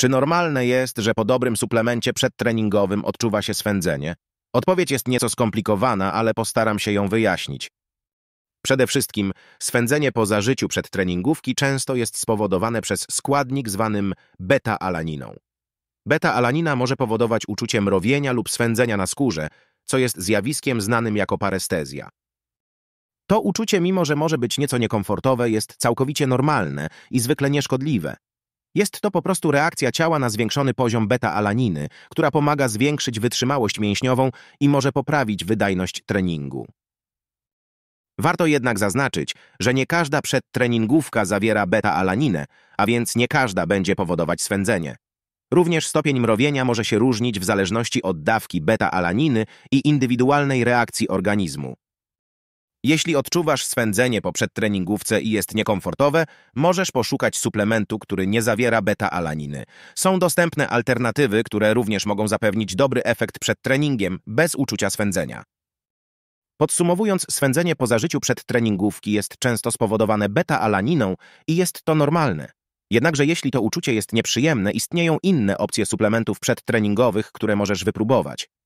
Czy normalne jest, że po dobrym suplemencie przedtreningowym odczuwa się swędzenie? Odpowiedź jest nieco skomplikowana, ale postaram się ją wyjaśnić. Przede wszystkim swędzenie po zażyciu przedtreningówki często jest spowodowane przez składnik zwanym beta-alaniną. Beta-alanina może powodować uczucie mrowienia lub swędzenia na skórze, co jest zjawiskiem znanym jako parestezja. To uczucie, mimo że może być nieco niekomfortowe, jest całkowicie normalne i zwykle nieszkodliwe. Jest to po prostu reakcja ciała na zwiększony poziom beta-alaniny, która pomaga zwiększyć wytrzymałość mięśniową i może poprawić wydajność treningu. Warto jednak zaznaczyć, że nie każda przedtreningówka zawiera beta-alaninę, a więc nie każda będzie powodować swędzenie. Również stopień mrowienia może się różnić w zależności od dawki beta-alaniny i indywidualnej reakcji organizmu. Jeśli odczuwasz swędzenie po przedtreningówce i jest niekomfortowe, możesz poszukać suplementu, który nie zawiera beta-alaniny. Są dostępne alternatywy, które również mogą zapewnić dobry efekt przed treningiem bez uczucia swędzenia. Podsumowując, swędzenie po zażyciu przedtreningówki jest często spowodowane beta-alaniną i jest to normalne. Jednakże jeśli to uczucie jest nieprzyjemne, istnieją inne opcje suplementów przedtreningowych, które możesz wypróbować.